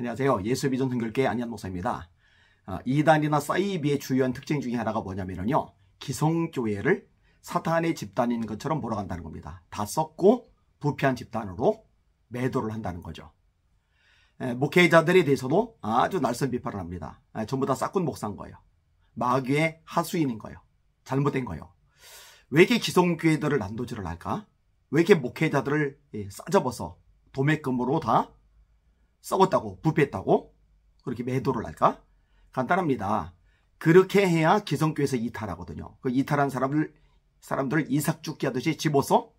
안녕하세요. 예수비전 선결계 안현 목사입니다. 아, 이단이나 사이비의 주요한 특징 중에 하나가 뭐냐면요. 기성교회를 사탄의 집단인 것처럼 보러 간다는 겁니다. 다 썩고 부패한 집단으로 매도를 한다는 거죠. 목회자들에 대해서도 아주 날선 비판을 합니다. 전부 다 싹군 목사인 거예요. 마귀의 하수인인 거예요. 잘못된 거예요. 왜 이렇게 기성교회들을 난도질을 할까? 왜 이렇게 목회자들을 예, 싸잡아서 도매금으로 다 썩었다고 부패했다고 그렇게 매도를 할까? 간단합니다. 그렇게 해야 기성교에서 이탈하거든요. 그 이탈한 사람을 사람들을 이삭 죽기 하듯이 집어서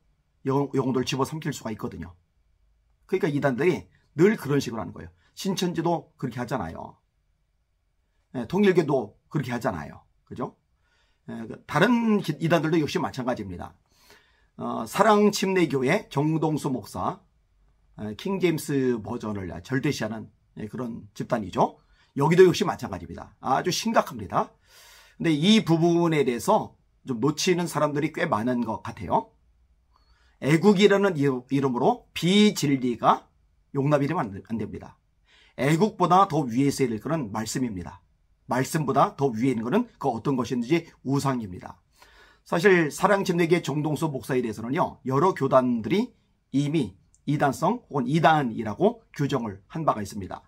영웅들 집어삼킬 수가 있거든요. 그러니까 이단들이 늘 그런 식으로 하는 거예요. 신천지도 그렇게 하잖아요. 예, 통일교도 그렇게 하잖아요. 그죠? 예, 그 다른 이단들도 역시 마찬가지입니다. 어, 사랑침례교회 정동수 목사 아, 킹제임스 버전을 절대시하는 예, 그런 집단이죠. 여기도 역시 마찬가지입니다. 아주 심각합니다. 근데 이 부분에 대해서 좀 놓치는 사람들이 꽤 많은 것 같아요. 애국이라는 이름으로 비진리가 용납이 되면 안 됩니다. 애국보다 더 위에 있어야 될 것은 말씀입니다. 말씀보다 더 위에 있는 것은 그 어떤 것인지 우상입니다. 사실 사랑침례계 정동수 목사에 대해서는요. 여러 교단들이 이미 이단성 혹은 이단이라고 규정을 한 바가 있습니다.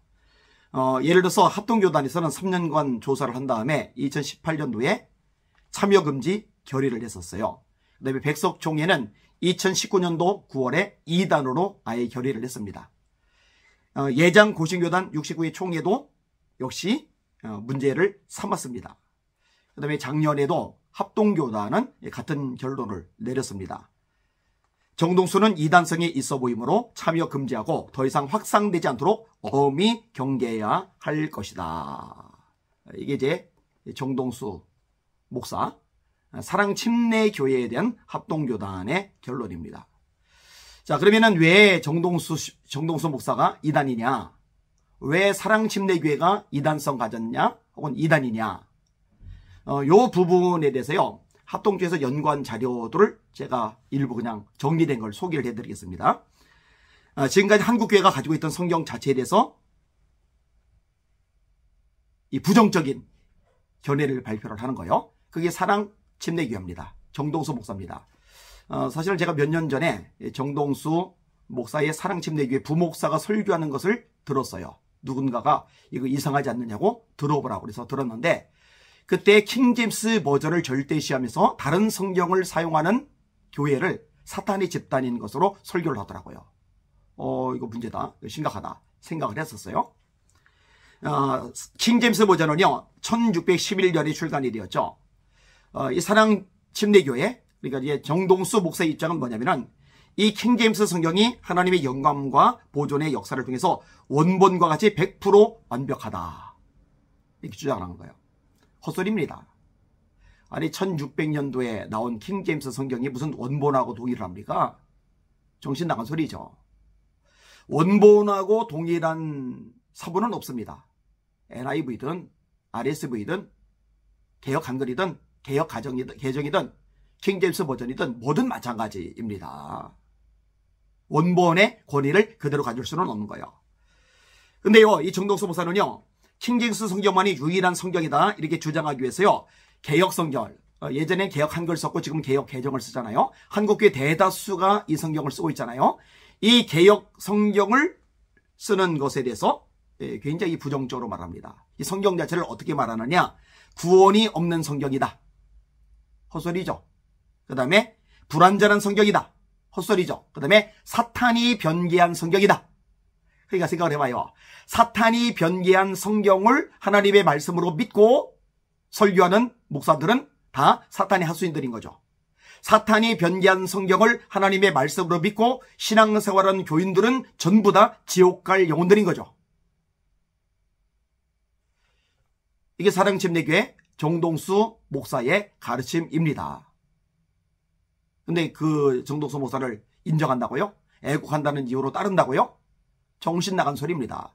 어, 예를 들어서 합동교단에서는 3년간 조사를 한 다음에 2018년도에 참여금지 결의를 했었어요. 그 다음에 백석총회는 2019년도 9월에 2단으로 아예 결의를 했습니다. 어, 예장 고신교단 69회 총회도 역시 어, 문제를 삼았습니다. 그 다음에 작년에도 합동교단은 같은 결론을 내렸습니다. 정동수는 이단성이 있어 보이므로 참여 금지하고 더 이상 확산되지 않도록 엄히 경계해야 할 것이다. 이게 이제 정동수 목사 사랑 침례 교회에 대한 합동교단의 결론입니다. 자 그러면은 왜 정동수 정동수 목사가 이단이냐? 왜 사랑 침례 교회가 이단성 가졌냐? 혹은 이단이냐? 어, 요 부분에 대해서요. 합동조에서 연관 자료들을 제가 일부 그냥 정리된 걸 소개를 해드리겠습니다. 아, 지금까지 한국교회가 가지고 있던 성경 자체에 대해서 이 부정적인 견해를 발표를 하는 거예요. 그게 사랑 침례교회입니다. 정동수 목사입니다. 어, 사실은 제가 몇 년 전에 정동수 목사의 사랑 침례교회 부목사가 설교하는 것을 들었어요. 누군가가 이거 이상하지 않느냐고 들어보라고 그래서 들었는데 그때 킹잼스 버전을 절대시하면서 다른 성경을 사용하는 교회를 사탄의 집단인 것으로 설교를 하더라고요. 어 이거 문제다. 심각하다. 생각을 했었어요. 어, 아, 킹잼스 버전은요. 1611년에 출간이 되었죠. 어, 이 사랑 침례교회 그러니까 정동수 목사의 입장은 뭐냐면은 이킹잼스 성경이 하나님의 영감과 보존의 역사를 통해서 원본과 같이 100% 완벽하다. 이렇게 주장을 한 거예요. 헛소리입니다. 아니 1600년도에 나온 킹제임스 성경이 무슨 원본하고 동일 합니까? 정신 나간 소리죠. 원본하고 동일한 서본은 없습니다. NIV든 RSV든 개혁 한글이든 개혁 가정이든 개정이든 킹제임스 버전이든 뭐든 마찬가지입니다. 원본의 권위를 그대로 가질 수는 없는 거예요. 근데요, 이 정동수 목사는요, 킹징스 성경만이 유일한 성경이다 이렇게 주장하기 위해서요. 개혁 성경 어, 예전엔 개혁 한글 썼고 지금 개혁 개정을 쓰잖아요. 한국교회 대다수가 이 성경을 쓰고 있잖아요. 이 개혁 성경을 쓰는 것에 대해서 예, 굉장히 부정적으로 말합니다. 이 성경 자체를 어떻게 말하느냐? 구원이 없는 성경이다. 헛소리죠. 그 다음에 불완전한 성경이다. 헛소리죠. 그 다음에 사탄이 변개한 성경이다. 그러니까 생각을 해봐요. 사탄이 변개한 성경을 하나님의 말씀으로 믿고 설교하는 목사들은 다 사탄의 하수인들인 거죠. 사탄이 변개한 성경을 하나님의 말씀으로 믿고 신앙생활한 교인들은 전부 다 지옥 갈 영혼들인 거죠. 이게 사랑침례교회 정동수 목사의 가르침입니다. 근데 그 정동수 목사를 인정한다고요? 애국한다는 이유로 따른다고요? 정신 나간 소리입니다.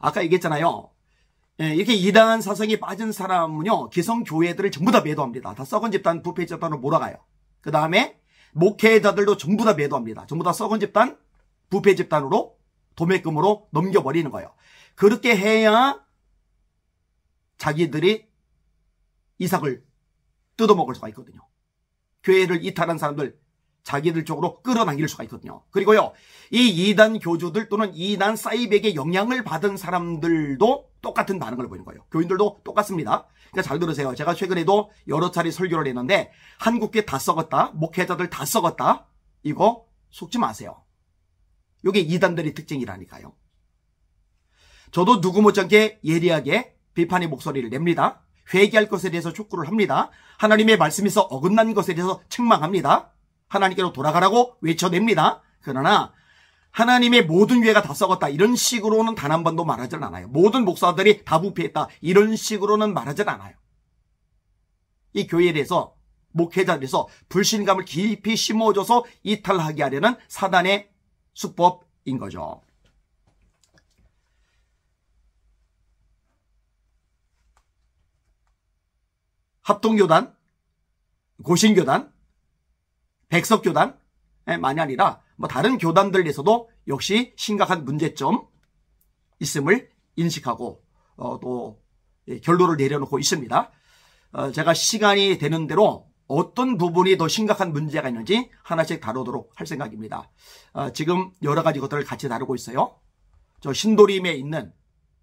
아까 얘기했잖아요. 예, 이렇게 이단한 사상이 빠진 사람은요. 기성 교회들을 전부 다 매도합니다. 다 썩은 집단, 부패 집단으로 몰아가요. 그 다음에 목회자들도 전부 다 매도합니다. 전부 다 썩은 집단, 부패 집단으로 도매금으로 넘겨버리는 거예요. 그렇게 해야 자기들이 이삭을 뜯어먹을 수가 있거든요. 교회를 이탈한 사람들 자기들 쪽으로 끌어당길 수가 있거든요. 그리고요. 이 이단 교주들 또는 이단 사이백의 영향을 받은 사람들도 똑같은 반응을 보이는 거예요. 교인들도 똑같습니다. 그러니까 잘 들으세요. 제가 최근에도 여러 차례 설교를 했는데 한국계 다 썩었다. 목회자들 다 썩었다. 이거 속지 마세요. 이게 이단들의 특징이라니까요. 저도 누구 못지않게 예리하게 비판의 목소리를 냅니다. 회개할 것에 대해서 촉구를 합니다. 하나님의 말씀에서 어긋난 것에 대해서 책망합니다. 하나님께로 돌아가라고 외쳐냅니다. 그러나 하나님의 모든 교회가 다 썩었다 이런 식으로는 단 한 번도 말하지 않아요. 모든 목사들이 다 부패했다 이런 식으로는 말하지 않아요. 이 교회에 대해서 목회자들에서 불신감을 깊이 심어줘서 이탈하게 하려는 사단의 수법인 거죠. 합동교단, 고신교단, 백석교단만이 예, 아니라 뭐 다른 교단들에서도 역시 심각한 문제점 있음을 인식하고 어, 또 예, 결론을 내려놓고 있습니다. 어, 제가 시간이 되는 대로 어떤 부분이 더 심각한 문제가 있는지 하나씩 다루도록 할 생각입니다. 어, 지금 여러 가지 것들을 같이 다루고 있어요. 저 신도림에 있는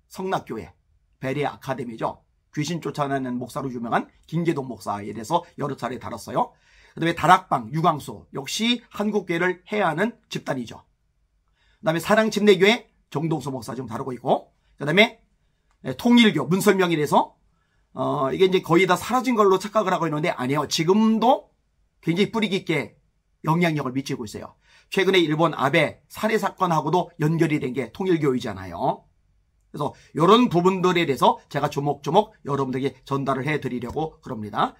성낙교회 베리 아카데미죠. 귀신 쫓아내는 목사로 유명한 김계동 목사에 대해서 여러 차례 다뤘어요. 그 다음에 다락방, 유광소 역시 한국계를 해하는 야 집단이죠. 그 다음에 사랑침례교회 정동서 목사 좀 다루고 있고 그 다음에 예, 통일교 문설명이에서 어, 이게 이제 거의 다 사라진 걸로 착각을 하고 있는데 아니에요. 지금도 굉장히 뿌리 깊게 영향력을 미치고 있어요. 최근에 일본 아베 살해 사건하고도 연결이 된 게 통일교이잖아요. 그래서 이런 부분들에 대해서 제가 조목조목 여러분들에게 전달을 해드리려고 그럽니다.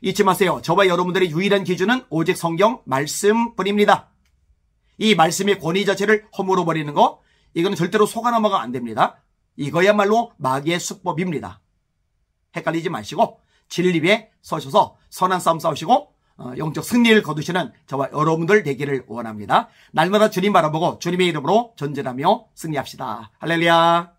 잊지 마세요. 저와 여러분들의 유일한 기준은 오직 성경 말씀뿐입니다. 이 말씀의 권위 자체를 허물어 버리는 거 이거는 절대로 속아 넘어가 안 됩니다. 이거야말로 마귀의 수법입니다. 헷갈리지 마시고 진리에 서셔서 선한 싸움 싸우시고 어, 영적 승리를 거두시는 저와 여러분들 되기를 원합니다. 날마다 주님 바라보고 주님의 이름으로 전진하며 승리합시다. 할렐루야.